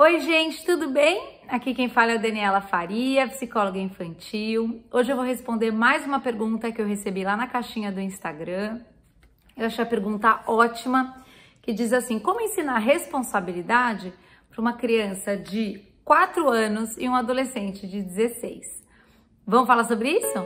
Oi, gente, tudo bem? Aqui quem fala é a Daniela Faria, psicóloga infantil. Hoje eu vou responder mais uma pergunta que eu recebi lá na caixinha do Instagram. Eu achei a pergunta ótima, que diz assim: como ensinar responsabilidade para uma criança de 4 anos e um adolescente de 16? Vamos falar sobre isso?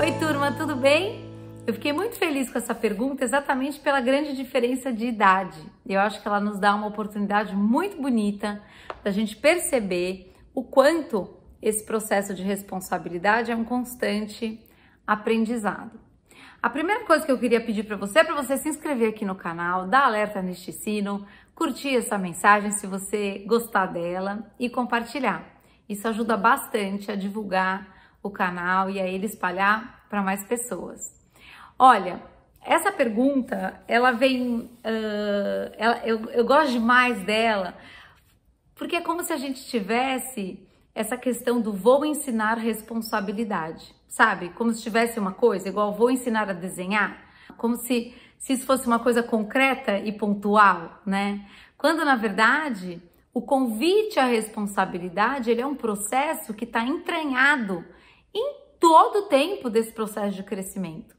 Oi, turma, tudo bem? Eu fiquei muito feliz com essa pergunta exatamente pela grande diferença de idade. Eu acho que ela nos dá uma oportunidade muito bonita da gente perceber o quanto esse processo de responsabilidade é um constante aprendizado. A primeira coisa que eu queria pedir para você é para você se inscrever aqui no canal, dar alerta neste sino, curtir essa mensagem se você gostar dela e compartilhar. Isso ajuda bastante a divulgar o canal e a ele espalhar para mais pessoas. Olha, essa pergunta, ela vem. Uh, ela, eu, eu gosto demais dela, porque é como se a gente tivesse essa questão do vou ensinar responsabilidade, sabe? Como se tivesse uma coisa, igual vou ensinar a desenhar, como se, se isso fosse uma coisa concreta e pontual, né? Quando na verdade o convite à responsabilidade ele é um processo que está entranhado em todo o tempo desse processo de crescimento.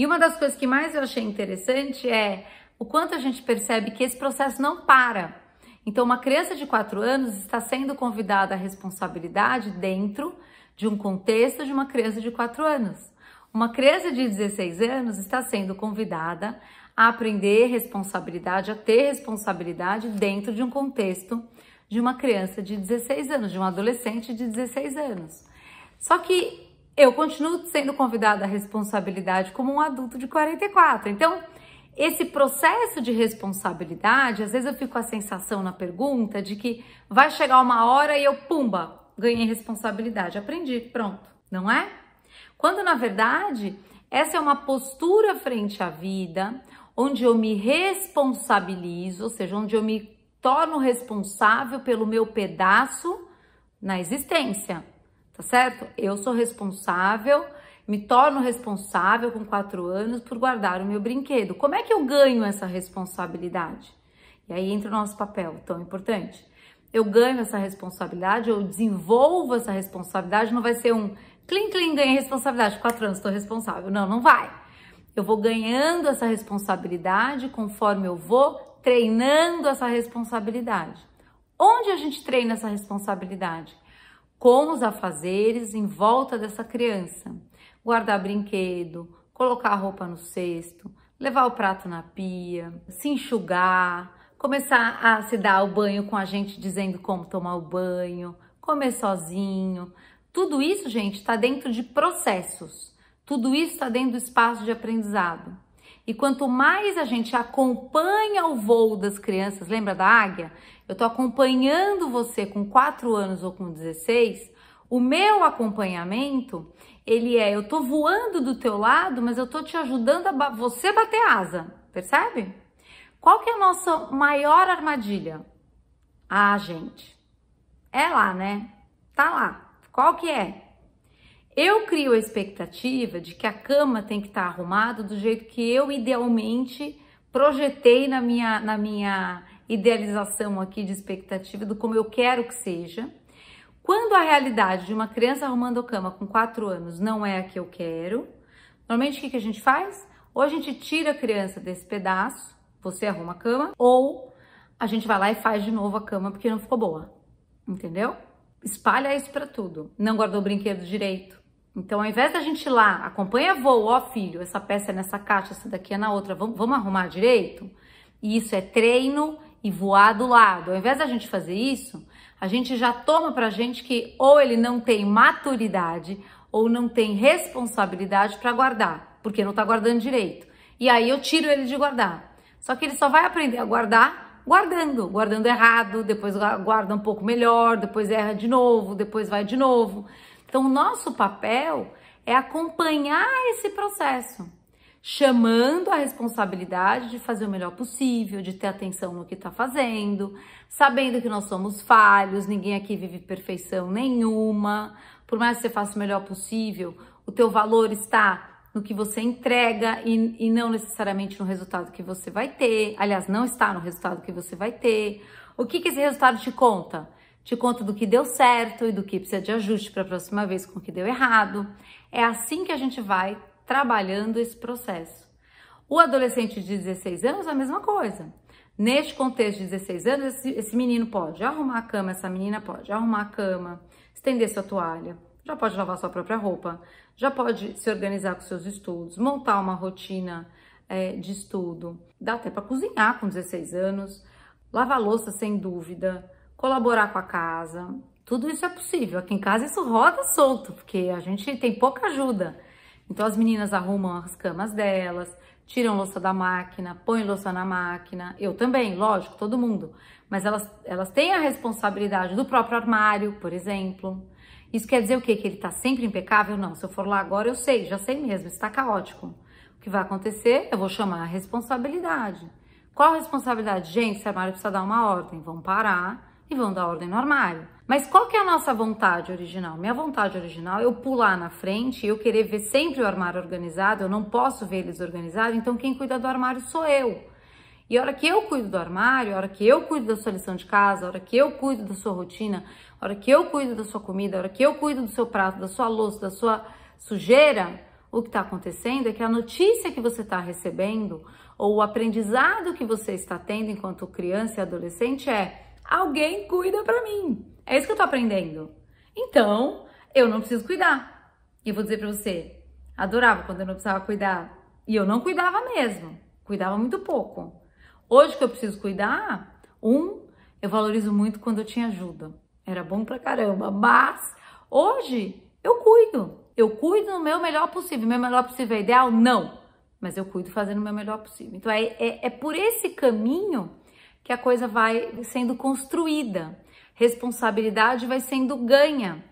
E uma das coisas que mais eu achei interessante é o quanto a gente percebe que esse processo não para. Então, uma criança de 4 anos está sendo convidada à responsabilidade dentro de um contexto de uma criança de 4 anos. Uma criança de 16 anos está sendo convidada a aprender responsabilidade, a ter responsabilidade dentro de um contexto de uma criança de 16 anos, de um adolescente de 16 anos. Só que eu continuo sendo convidada à responsabilidade como um adulto de 44. Então, esse processo de responsabilidade, às vezes eu fico com a sensação na pergunta de que vai chegar uma hora e eu, pumba, ganhei responsabilidade, aprendi, pronto, não é? Quando na verdade, essa é uma postura frente à vida, onde eu me responsabilizo, ou seja, onde eu me torno responsável pelo meu pedaço na existência tá certo? Eu sou responsável, me torno responsável com quatro anos por guardar o meu brinquedo. Como é que eu ganho essa responsabilidade? E aí entra o nosso papel tão importante. Eu ganho essa responsabilidade, eu desenvolvo essa responsabilidade, não vai ser um clim, clim, ganhei responsabilidade, quatro anos, estou responsável. Não, não vai. Eu vou ganhando essa responsabilidade conforme eu vou treinando essa responsabilidade. Onde a gente treina essa responsabilidade? com os afazeres em volta dessa criança. Guardar brinquedo, colocar a roupa no cesto, levar o prato na pia, se enxugar, começar a se dar o banho com a gente dizendo como tomar o banho, comer sozinho. Tudo isso, gente, está dentro de processos. Tudo isso está dentro do espaço de aprendizado. E quanto mais a gente acompanha o voo das crianças, lembra da águia? eu estou acompanhando você com 4 anos ou com 16, o meu acompanhamento, ele é, eu tô voando do teu lado, mas eu tô te ajudando a ba você bater asa, percebe? Qual que é a nossa maior armadilha? Ah, gente, é lá, né? Tá lá. Qual que é? Eu crio a expectativa de que a cama tem que estar tá arrumada do jeito que eu idealmente projetei na minha, na minha idealização aqui de expectativa do como eu quero que seja. Quando a realidade de uma criança arrumando cama com 4 anos não é a que eu quero, normalmente o que, a gente faz? Ou a gente tira a criança desse pedaço, você arruma a cama, ou a gente vai lá e faz de novo a cama porque não ficou boa, entendeu? Espalha isso para tudo. Não guardou o brinquedo direito. Então, ao invés da gente ir lá, acompanha voo, ó filho, essa peça é nessa caixa, essa daqui é na outra, vamos, vamos arrumar direito? E isso é treino e voar do lado. Ao invés da gente fazer isso, a gente já toma pra gente que ou ele não tem maturidade ou não tem responsabilidade para guardar, porque não tá guardando direito. E aí eu tiro ele de guardar. Só que ele só vai aprender a guardar guardando, guardando errado, depois guarda um pouco melhor, depois erra de novo, depois vai de novo. Então, nosso papel é acompanhar esse processo chamando a responsabilidade de fazer o melhor possível, de ter atenção no que está fazendo, sabendo que nós somos falhos, ninguém aqui vive perfeição nenhuma. Por mais que você faça o melhor possível, o teu valor está no que você entrega e, e não necessariamente no resultado que você vai ter. Aliás, não está no resultado que você vai ter. O que, que esse resultado te conta? Te conta do que deu certo e do que precisa de ajuste para a próxima vez com o que deu errado. É assim que a gente vai trabalhando esse processo. O adolescente de 16 anos, a mesma coisa. Neste contexto de 16 anos, esse, esse, menino pode arrumar a cama, essa menina pode arrumar a cama, estender sua toalha, já pode lavar sua própria roupa, já pode se organizar com seus estudos, montar uma rotina é, de estudo. Dá até para cozinhar com 16 anos, lavar louça sem dúvida, colaborar com a casa. Tudo isso é possível. Aqui em casa isso roda solto, porque a gente tem pouca ajuda. Então as meninas arrumam as camas delas, tiram louça da máquina, põem louça na máquina. Eu também, lógico, todo mundo. Mas elas, elas têm a responsabilidade do próprio armário, por exemplo. Isso quer dizer o quê? Que ele está sempre impecável? Não, se eu for lá agora eu sei, já sei mesmo, está caótico. O que vai acontecer? Eu vou chamar a responsabilidade. Qual a responsabilidade? Gente, esse armário precisa dar uma ordem. Vão parar e vão dar ordem no armário. Mas qual que é a nossa vontade original? Minha vontade original é eu pular na frente, eu querer ver sempre o armário organizado, eu não posso ver eles organizados? então quem cuida do armário sou eu. E a hora que eu cuido do armário, a hora que eu cuido da sua lição de casa, a hora que eu cuido da sua rotina, a hora que eu cuido da sua comida, a hora que eu cuido do seu prato, da sua louça, da sua sujeira, o que está acontecendo é que a notícia que você está recebendo ou o aprendizado que você está tendo enquanto criança e adolescente é alguém cuida pra mim. É isso que eu tô aprendendo. Então, eu não preciso cuidar. E vou dizer pra você, adorava quando eu não precisava cuidar. E eu não cuidava mesmo. Cuidava muito pouco. Hoje que eu preciso cuidar, um, eu valorizo muito quando eu tinha ajuda. Era bom pra caramba, mas hoje eu cuido. Eu cuido no meu melhor possível. Meu melhor possível é ideal? Não. Mas eu cuido fazendo o meu melhor possível. Então é, é, é por esse caminho que a coisa vai sendo construída, responsabilidade vai sendo ganha.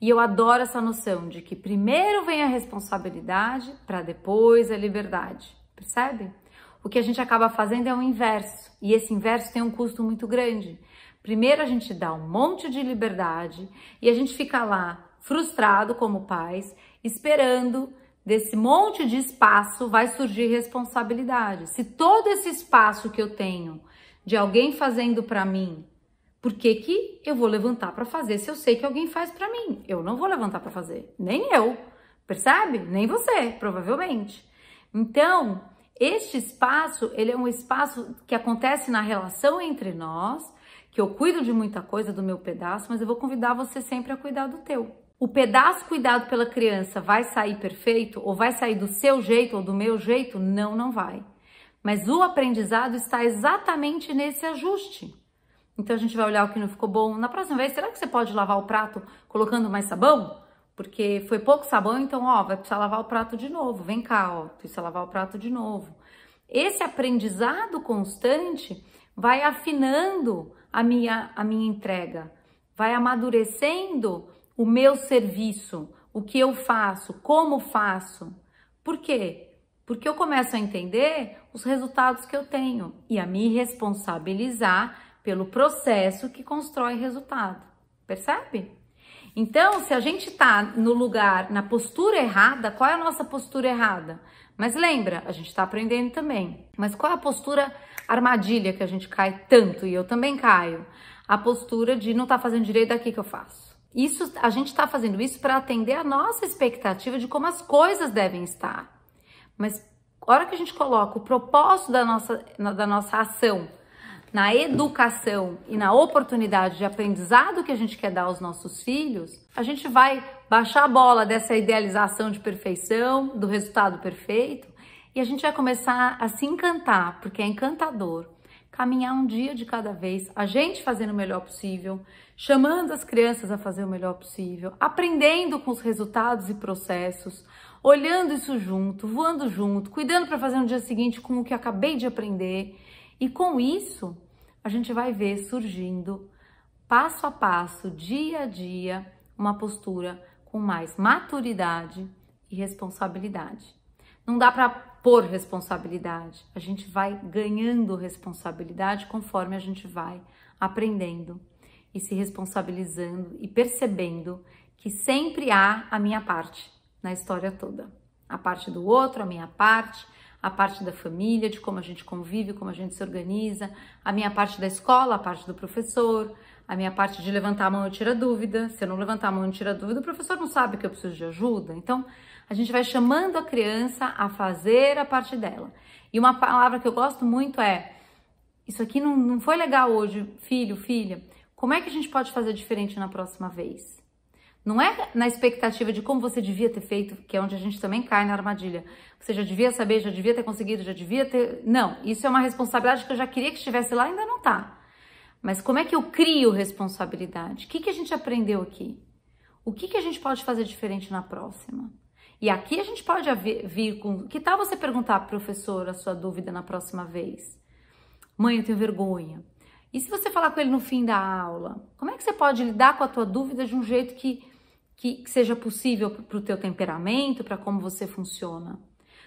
E eu adoro essa noção de que primeiro vem a responsabilidade para depois a liberdade, percebe? O que a gente acaba fazendo é o inverso, e esse inverso tem um custo muito grande. Primeiro a gente dá um monte de liberdade e a gente fica lá frustrado como pais, esperando desse monte de espaço vai surgir responsabilidade. Se todo esse espaço que eu tenho de alguém fazendo para mim, por que, que eu vou levantar para fazer se eu sei que alguém faz para mim? Eu não vou levantar para fazer, nem eu, percebe? Nem você, provavelmente. Então, este espaço, ele é um espaço que acontece na relação entre nós, que eu cuido de muita coisa do meu pedaço, mas eu vou convidar você sempre a cuidar do teu. O pedaço cuidado pela criança vai sair perfeito ou vai sair do seu jeito ou do meu jeito? Não, não vai. Mas o aprendizado está exatamente nesse ajuste. Então a gente vai olhar o que não ficou bom. Na próxima vez, será que você pode lavar o prato colocando mais sabão? Porque foi pouco sabão, então ó, vai precisar lavar o prato de novo. Vem cá, ó, precisa lavar o prato de novo. Esse aprendizado constante vai afinando a minha a minha entrega, vai amadurecendo o meu serviço, o que eu faço, como faço. Por quê? Porque eu começo a entender os resultados que eu tenho e a me responsabilizar pelo processo que constrói resultado. Percebe? Então, se a gente está no lugar, na postura errada, qual é a nossa postura errada? Mas lembra, a gente está aprendendo também. Mas qual é a postura armadilha que a gente cai tanto? E eu também caio. A postura de não estar tá fazendo direito daqui que eu faço. Isso, a gente está fazendo isso para atender a nossa expectativa de como as coisas devem estar. Mas a hora que a gente coloca o propósito da nossa, da nossa ação na educação e na oportunidade de aprendizado que a gente quer dar aos nossos filhos, a gente vai baixar a bola dessa idealização de perfeição, do resultado perfeito, e a gente vai começar a se encantar, porque é encantador. Caminhar um dia de cada vez, a gente fazendo o melhor possível, chamando as crianças a fazer o melhor possível, aprendendo com os resultados e processos, olhando isso junto, voando junto, cuidando para fazer no dia seguinte com o que acabei de aprender. E com isso, a gente vai ver surgindo passo a passo, dia a dia, uma postura com mais maturidade e responsabilidade. Não dá para pôr responsabilidade, a gente vai ganhando responsabilidade conforme a gente vai aprendendo e se responsabilizando e percebendo que sempre há a minha parte na história toda. A parte do outro, a minha parte, a parte da família, de como a gente convive, como a gente se organiza, a minha parte da escola, a parte do professor, a minha parte de levantar a mão e tirar dúvida. Se eu não levantar a mão e tirar dúvida, o professor não sabe que eu preciso de ajuda. Então, a gente vai chamando a criança a fazer a parte dela. E uma palavra que eu gosto muito é: Isso aqui não, não foi legal hoje, filho, filha. Como é que a gente pode fazer diferente na próxima vez? Não é na expectativa de como você devia ter feito, que é onde a gente também cai na armadilha. Você já devia saber, já devia ter conseguido, já devia ter. Não, isso é uma responsabilidade que eu já queria que estivesse lá e ainda não está. Mas como é que eu crio responsabilidade? O que, que a gente aprendeu aqui? O que, que a gente pode fazer diferente na próxima? E aqui a gente pode vir com. Que tal você perguntar, professor, a sua dúvida na próxima vez? Mãe, eu tenho vergonha. E se você falar com ele no fim da aula? Como é que você pode lidar com a tua dúvida de um jeito que que, que seja possível para o teu temperamento, para como você funciona.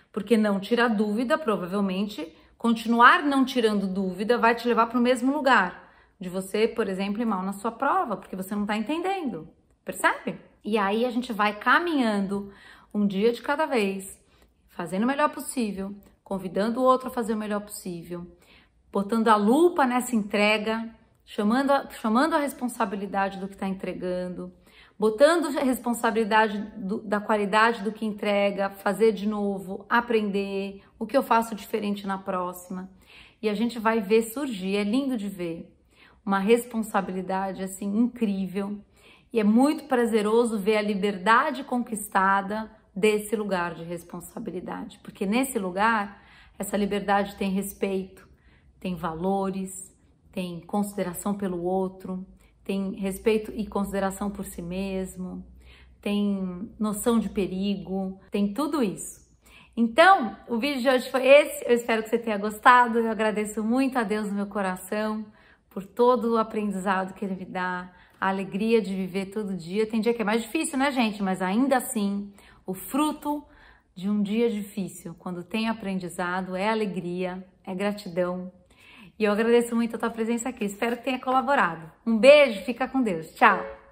Porque não tirar dúvida, provavelmente, continuar não tirando dúvida vai te levar para o mesmo lugar de você, por exemplo, ir mal na sua prova, porque você não está entendendo, percebe? E aí a gente vai caminhando um dia de cada vez, fazendo o melhor possível, convidando o outro a fazer o melhor possível, botando a lupa nessa entrega, chamando a, chamando a responsabilidade do que está entregando botando a responsabilidade do, da qualidade do que entrega, fazer de novo, aprender, o que eu faço diferente na próxima. E a gente vai ver surgir, é lindo de ver. Uma responsabilidade assim incrível. E é muito prazeroso ver a liberdade conquistada desse lugar de responsabilidade, porque nesse lugar essa liberdade tem respeito, tem valores, tem consideração pelo outro, tem respeito e consideração por si mesmo, tem noção de perigo, tem tudo isso. Então, o vídeo de hoje foi esse. Eu espero que você tenha gostado. Eu agradeço muito a Deus no meu coração por todo o aprendizado que Ele me dá, a alegria de viver todo dia. Tem dia que é mais difícil, né, gente? Mas ainda assim, o fruto de um dia difícil, quando tem aprendizado, é alegria, é gratidão, e eu agradeço muito a tua presença aqui. Espero que tenha colaborado. Um beijo, fica com Deus. Tchau!